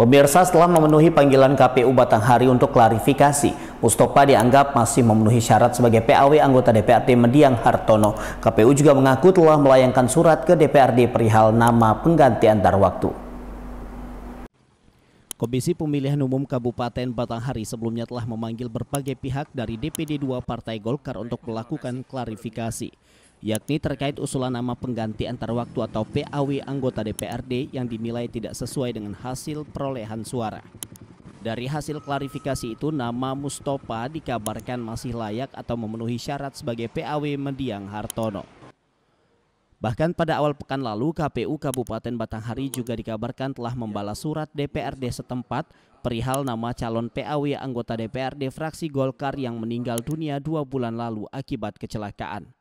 Pemirsa setelah memenuhi panggilan KPU Batanghari untuk klarifikasi, Mustopa dianggap masih memenuhi syarat sebagai PAW anggota DPRD Mediang Hartono. KPU juga mengaku telah melayangkan surat ke DPRD perihal nama pengganti antar waktu. Komisi Pemilihan Umum Kabupaten Batanghari sebelumnya telah memanggil berbagai pihak dari DPD 2 Partai Golkar untuk melakukan klarifikasi yakni terkait usulan nama pengganti antar waktu atau PAW anggota DPRD yang dinilai tidak sesuai dengan hasil perolehan suara. Dari hasil klarifikasi itu, nama Mustopa dikabarkan masih layak atau memenuhi syarat sebagai PAW Mendiang Hartono. Bahkan pada awal pekan lalu, KPU Kabupaten Batanghari juga dikabarkan telah membalas surat DPRD setempat perihal nama calon PAW anggota DPRD fraksi Golkar yang meninggal dunia dua bulan lalu akibat kecelakaan.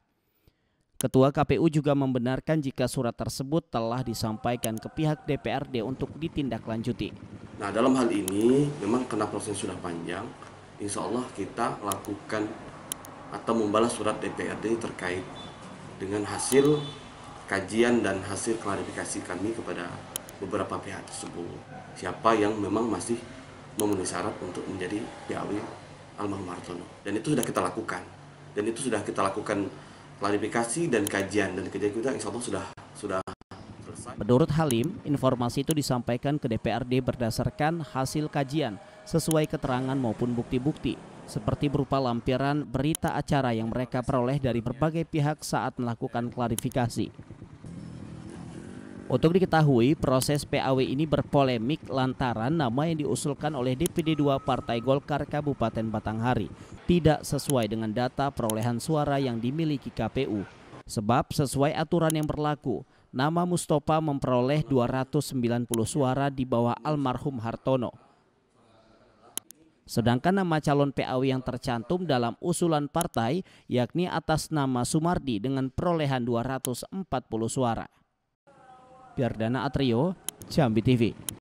Ketua KPU juga membenarkan jika surat tersebut telah disampaikan ke pihak DPRD untuk ditindaklanjuti. Nah dalam hal ini memang karena proses sudah panjang, insya Allah kita lakukan atau membalas surat DPRD terkait dengan hasil kajian dan hasil klarifikasi kami kepada beberapa pihak tersebut. Siapa yang memang masih memenuhi syarat untuk menjadi PAW almarhum Hartono. Dan itu sudah kita lakukan. Dan itu sudah kita lakukan klarifikasi dan kajian dan kajian kita insya Allah sudah sudah selesai. Menurut Halim, informasi itu disampaikan ke DPRD berdasarkan hasil kajian sesuai keterangan maupun bukti-bukti seperti berupa lampiran berita acara yang mereka peroleh dari berbagai pihak saat melakukan klarifikasi. Untuk diketahui, proses PAW ini berpolemik lantaran nama yang diusulkan oleh DPD 2 Partai Golkar Kabupaten Batanghari tidak sesuai dengan data perolehan suara yang dimiliki KPU. Sebab sesuai aturan yang berlaku, nama Mustafa memperoleh 290 suara di bawah almarhum Hartono. Sedangkan nama calon PAW yang tercantum dalam usulan partai yakni atas nama Sumardi dengan perolehan 240 suara. Biardana Atrio, Jambi TV.